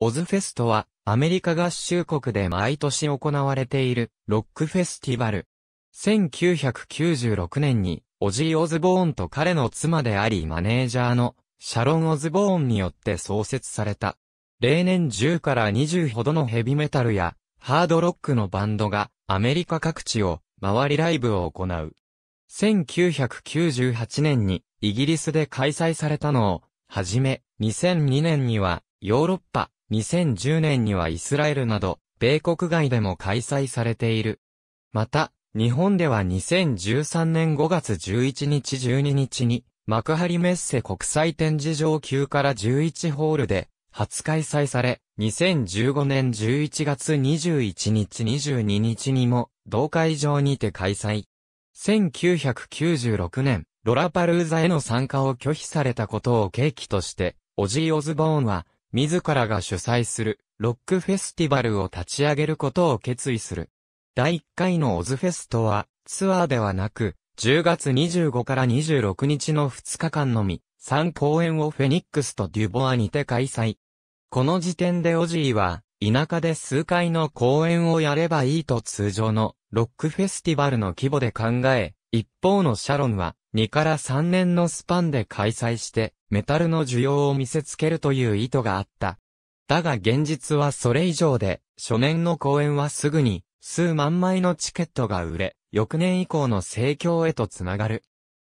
オズフェストは、アメリカ合衆国で毎年行われている、ロックフェスティバル。1996年に、オジー・オズボーンと彼の妻でありマネージャーの、シャロン・オズボーンによって創設された。例年10から20ほどのヘビメタルや、ハードロックのバンドが、アメリカ各地を、回りライブを行う。1998年に、イギリスで開催されたのを、はじめ、2002年には、ヨーロッパ、2010年にはイスラエルなど、米国外でも開催されている。また、日本では2013年5月11日12日に、幕張メッセ国際展示場9から11ホールで、初開催され、2015年11月21日22日にも、同会場にて開催。1996年、ロラパルーザへの参加を拒否されたことを契機として、オジー・オズボーンは、自らが主催するロックフェスティバルを立ち上げることを決意する。第1回のオズフェストはツアーではなく、10月25から26日の2日間のみ、3公演をフェニックスとデュボアにて開催。この時点でオジーは、田舎で数回の公演をやればいいと通常のロックフェスティバルの規模で考え、一方のシャロンは、2から3年のスパンで開催して、メタルの需要を見せつけるという意図があった。だが現実はそれ以上で、初年の公演はすぐに、数万枚のチケットが売れ、翌年以降の盛況へとつながる。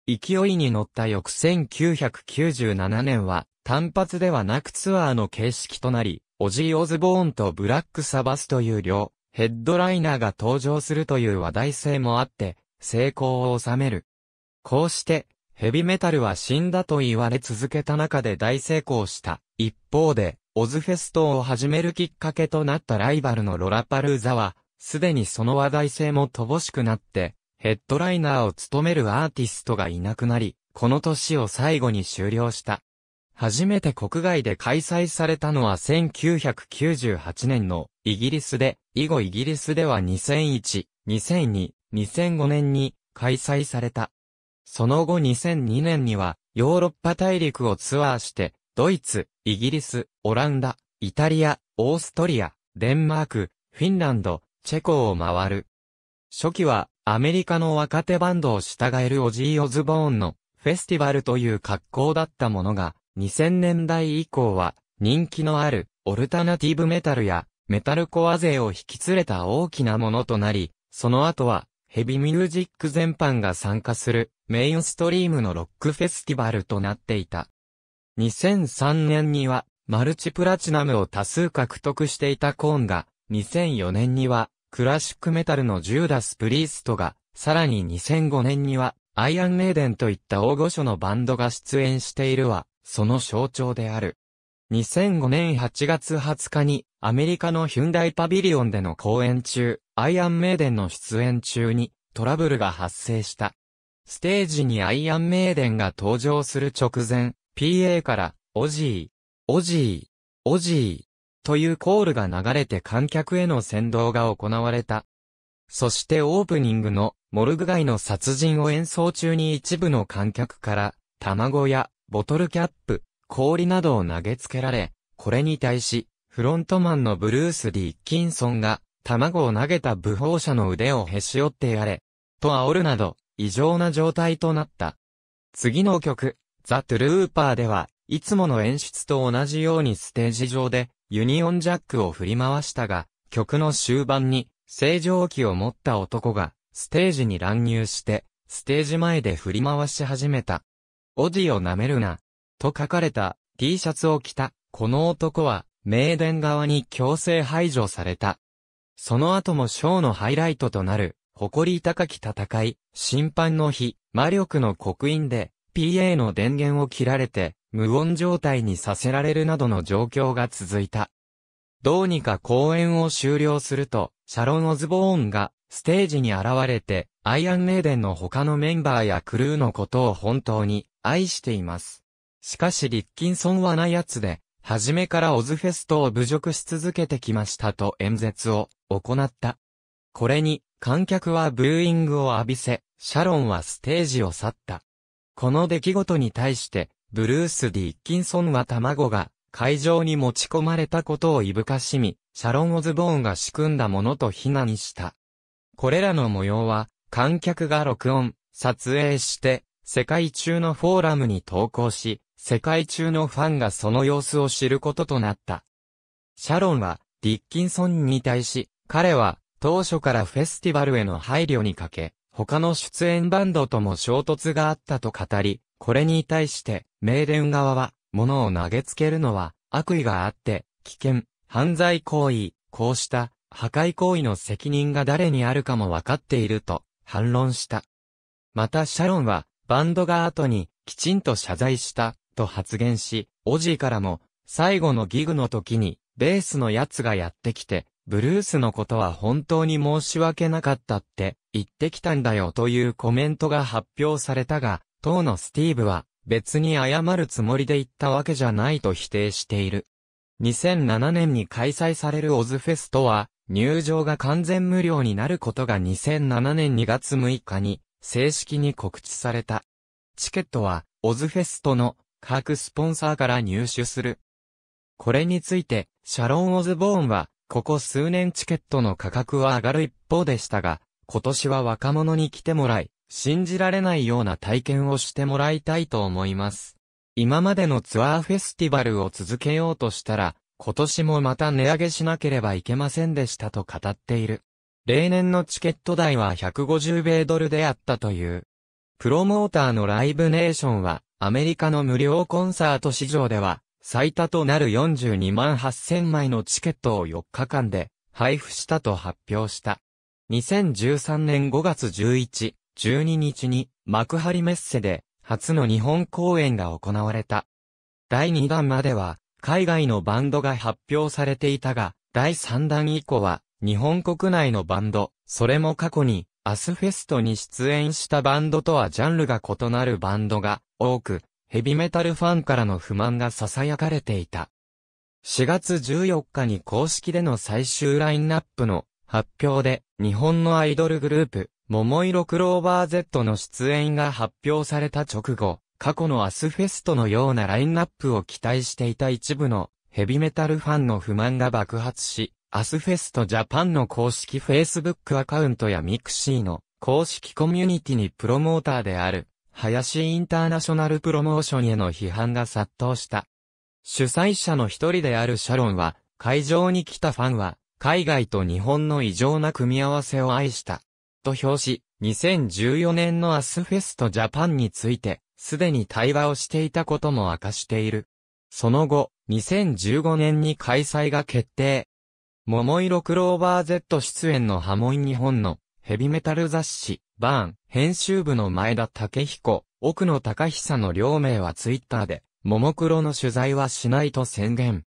勢いに乗った翌1997年は、単発ではなくツアーの形式となり、オジー・オズボーンとブラック・サバスという両、ヘッドライナーが登場するという話題性もあって、成功を収める。こうして、ヘビメタルは死んだと言われ続けた中で大成功した。一方で、オズフェストを始めるきっかけとなったライバルのロラパルーザは、すでにその話題性も乏しくなって、ヘッドライナーを務めるアーティストがいなくなり、この年を最後に終了した。初めて国外で開催されたのは1998年のイギリスで、以後イギリスでは2001、2002、2005年に開催された。その後2002年には、ヨーロッパ大陸をツアーして、ドイツ、イギリス、オランダ、イタリア、オーストリア、デンマーク、フィンランド、チェコを回る。初期は、アメリカの若手バンドを従えるオジー・オズボーンのフェスティバルという格好だったものが、2000年代以降は、人気のあるオルタナティブメタルやメタルコア勢を引き連れた大きなものとなり、その後はヘビミュージック全般が参加するメインストリームのロックフェスティバルとなっていた。2003年にはマルチプラチナムを多数獲得していたコーンが、2004年にはクラシックメタルのジューダス・プリーストが、さらに2005年にはアイアン・メイデンといった大御所のバンドが出演しているは、その象徴である。2005年8月20日に、アメリカのヒュンダイパビリオンでの公演中、アイアンメイデンの出演中に、トラブルが発生した。ステージにアイアンメイデンが登場する直前、PA から、オジー、オジー、オジー、というコールが流れて観客への先導が行われた。そしてオープニングの、モルグ街の殺人を演奏中に一部の観客から、卵や、ボトルキャップ、氷などを投げつけられ、これに対し、フロントマンのブルース・ディッキンソンが、卵を投げた武法者の腕をへし折ってやれ、と煽るなど、異常な状態となった。次の曲、ザ・トゥルーパーでは、いつもの演出と同じようにステージ上で、ユニオンジャックを振り回したが、曲の終盤に、正常期を持った男が、ステージに乱入して、ステージ前で振り回し始めた。オディを舐めるな、と書かれた T シャツを着た、この男は、名電側に強制排除された。その後もショーのハイライトとなる、誇り高き戦い、審判の日、魔力の刻印で、PA の電源を切られて、無音状態にさせられるなどの状況が続いた。どうにか公演を終了すると、シャロン・オズボーンが、ステージに現れて、アイアン・メイデンの他のメンバーやクルーのことを本当に、愛しています。しかしリッキンソンはない奴で、初めからオズフェストを侮辱し続けてきましたと演説を行った。これに、観客はブーイングを浴びせ、シャロンはステージを去った。この出来事に対して、ブルース・ディッキンソンは卵が会場に持ち込まれたことをいぶかしみ、シャロン・オズボーンが仕組んだものと非難した。これらの模様は、観客が録音、撮影して、世界中のフォーラムに投稿し、世界中のファンがその様子を知ることとなった。シャロンは、ディッキンソンに対し、彼は、当初からフェスティバルへの配慮にかけ、他の出演バンドとも衝突があったと語り、これに対して、メデン側は、物を投げつけるのは、悪意があって、危険、犯罪行為、こうした、破壊行為の責任が誰にあるかもわかっていると、反論した。またシャロンは、バンドが後に、きちんと謝罪した、と発言し、オジーからも、最後のギグの時に、ベースの奴がやってきて、ブルースのことは本当に申し訳なかったって言ってきたんだよというコメントが発表されたが、当のスティーブは別に謝るつもりで言ったわけじゃないと否定している。2007年に開催されるオズフェストは、入場が完全無料になることが2007年2月6日に正式に告知された。チケットは、オズフェストの各スポンサーから入手する。これについて、シャロン・オズボーンは、ここ数年チケットの価格は上がる一方でしたが、今年は若者に来てもらい、信じられないような体験をしてもらいたいと思います。今までのツアーフェスティバルを続けようとしたら、今年もまた値上げしなければいけませんでしたと語っている。例年のチケット代は150米ドルであったという。プロモーターのライブネーションは、アメリカの無料コンサート市場では、最多となる42万8000枚のチケットを4日間で配布したと発表した。2013年5月11、12日に幕張メッセで初の日本公演が行われた。第2弾までは海外のバンドが発表されていたが、第3弾以降は日本国内のバンド、それも過去にアスフェストに出演したバンドとはジャンルが異なるバンドが多く、ヘビメタルファンからの不満が囁かれていた。4月14日に公式での最終ラインナップの発表で、日本のアイドルグループ、桃色クローバー Z の出演が発表された直後、過去のアスフェストのようなラインナップを期待していた一部のヘビメタルファンの不満が爆発し、アスフェストジャパンの公式 Facebook アカウントやミクシーの公式コミュニティにプロモーターである林インターナショナルプロモーションへの批判が殺到した。主催者の一人であるシャロンは、会場に来たファンは、海外と日本の異常な組み合わせを愛した。と表し、2014年のアスフェストジャパンについて、すでに対話をしていたことも明かしている。その後、2015年に開催が決定。桃色クローバー Z 出演の波紋日本のヘビメタル雑誌、バーン、編集部の前田武彦、奥野隆久の両名はツイッターで、ももクロの取材はしないと宣言。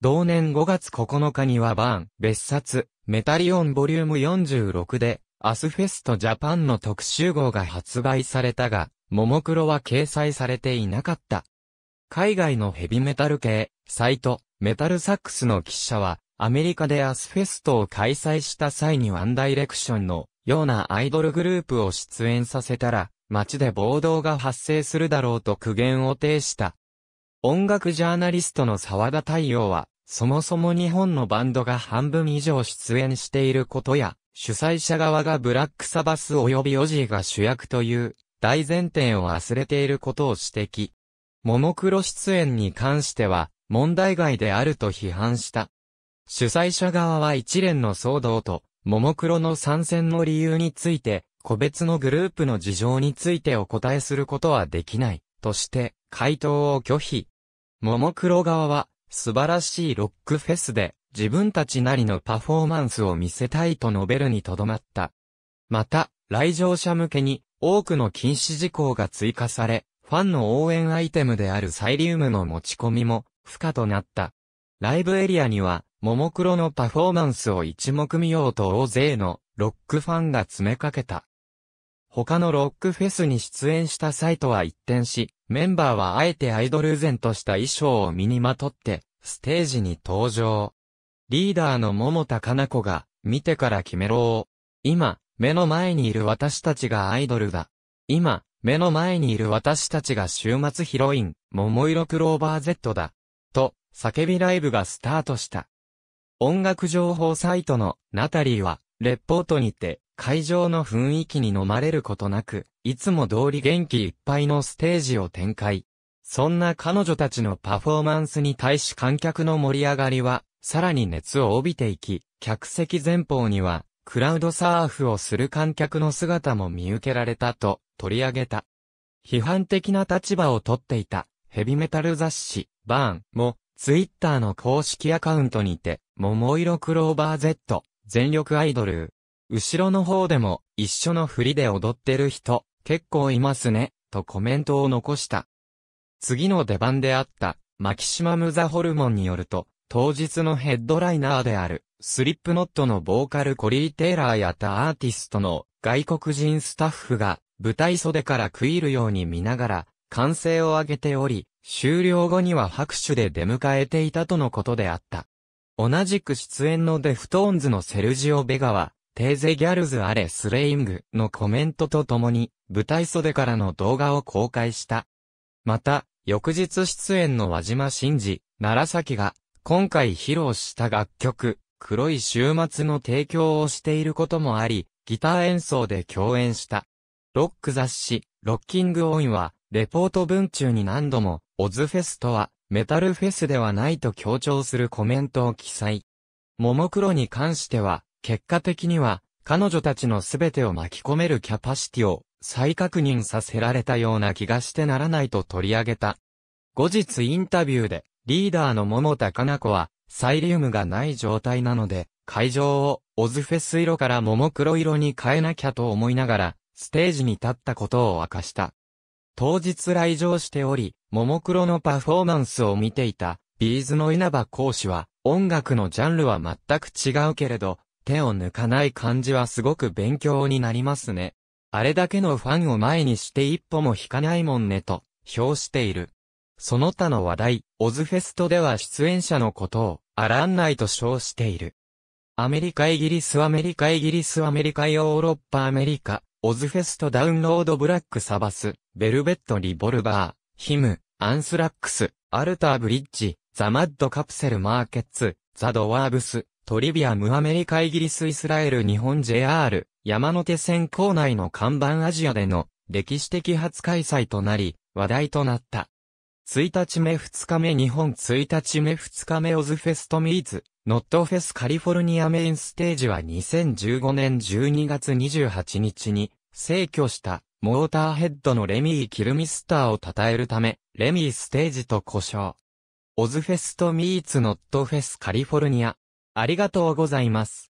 同年5月9日にはバーン、別冊、メタリオンボリューム46で、アスフェストジャパンの特集号が発売されたが、ももクロは掲載されていなかった。海外のヘビメタル系、サイト、メタルサックスの記者は、アメリカでアスフェストを開催した際にワンダイレクションのようなアイドルグループを出演させたら、街で暴動が発生するだろうと苦言を呈した。音楽ジャーナリストの沢田太陽は、そもそも日本のバンドが半分以上出演していることや、主催者側がブラックサバス及びオジーが主役という大前提を忘れていることを指摘。ももクロ出演に関しては問題外であると批判した。主催者側は一連の騒動とももクロの参戦の理由について、個別のグループの事情についてお答えすることはできない、として、回答を拒否。ももクロ側は、素晴らしいロックフェスで、自分たちなりのパフォーマンスを見せたいと述べるにとどまった。また、来場者向けに、多くの禁止事項が追加され、ファンの応援アイテムであるサイリウムの持ち込みも、不可となった。ライブエリアには、ももクロのパフォーマンスを一目見ようと大勢のロックファンが詰めかけた。他のロックフェスに出演した際とは一転し、メンバーはあえてアイドル然とした衣装を身にまとって、ステージに登場。リーダーの桃田かな子が、見てから決めろ今、目の前にいる私たちがアイドルだ。今、目の前にいる私たちが週末ヒロイン、桃色クローバー Z だ。と、叫びライブがスタートした。音楽情報サイトのナタリーは、レポートにて、会場の雰囲気に飲まれることなく、いつも通り元気いっぱいのステージを展開。そんな彼女たちのパフォーマンスに対し観客の盛り上がりは、さらに熱を帯びていき、客席前方には、クラウドサーフをする観客の姿も見受けられたと取り上げた。批判的な立場をとっていたヘビメタル雑誌、バーンもツイッターの公式アカウントにて、桃色クローバー Z、全力アイドル。後ろの方でも、一緒の振りで踊ってる人、結構いますね、とコメントを残した。次の出番であった、マキシマムザホルモンによると、当日のヘッドライナーである、スリップノットのボーカルコリー・テイラーやたアーティストの外国人スタッフが、舞台袖から食い入るように見ながら、歓声を上げており、終了後には拍手で出迎えていたとのことであった。同じく出演のデフトーンズのセルジオ・ベガは、テーゼギャルズ・アレ・スレイングのコメントとともに、舞台袖からの動画を公開した。また、翌日出演の和島真二、奈良崎が、今回披露した楽曲、黒い週末の提供をしていることもあり、ギター演奏で共演した。ロック雑誌、ロッキングオンは、レポート文中に何度も、オズフェスとは、メタルフェスではないと強調するコメントを記載。ももクロに関しては、結果的には、彼女たちの全てを巻き込めるキャパシティを再確認させられたような気がしてならないと取り上げた。後日インタビューで、リーダーの桃田かな子は、サイリウムがない状態なので、会場をオズフェス色から桃黒色に変えなきゃと思いながら、ステージに立ったことを明かした。当日来場しており、ももクロのパフォーマンスを見ていた、ビーズの稲葉講師は、音楽のジャンルは全く違うけれど、手を抜かない感じはすごく勉強になりますね。あれだけのファンを前にして一歩も引かないもんねと、評している。その他の話題、オズフェストでは出演者のことを、アランないと称している。アメリカイギリスアメリカイギリスアメリカヨーロッパアメリカオズフェストダウンロードブラックサバス、ベルベットリボルバー、ヒム、アンスラックス、アルターブリッジ、ザマッドカプセルマーケッツ、ザドワーブス、トリビアムアメリカイギリスイスラエル日本 JR、山手線構内の看板アジアでの歴史的初開催となり、話題となった。1日目2日目日本1日目2日目オズフェストミーツノットフェスカリフォルニアメインステージは2015年12月28日に、成去した、モーターヘッドのレミー・キルミスターを称えるため、レミーステージと呼称。オズフェストミーツノットフェスカリフォルニア。ありがとうございます。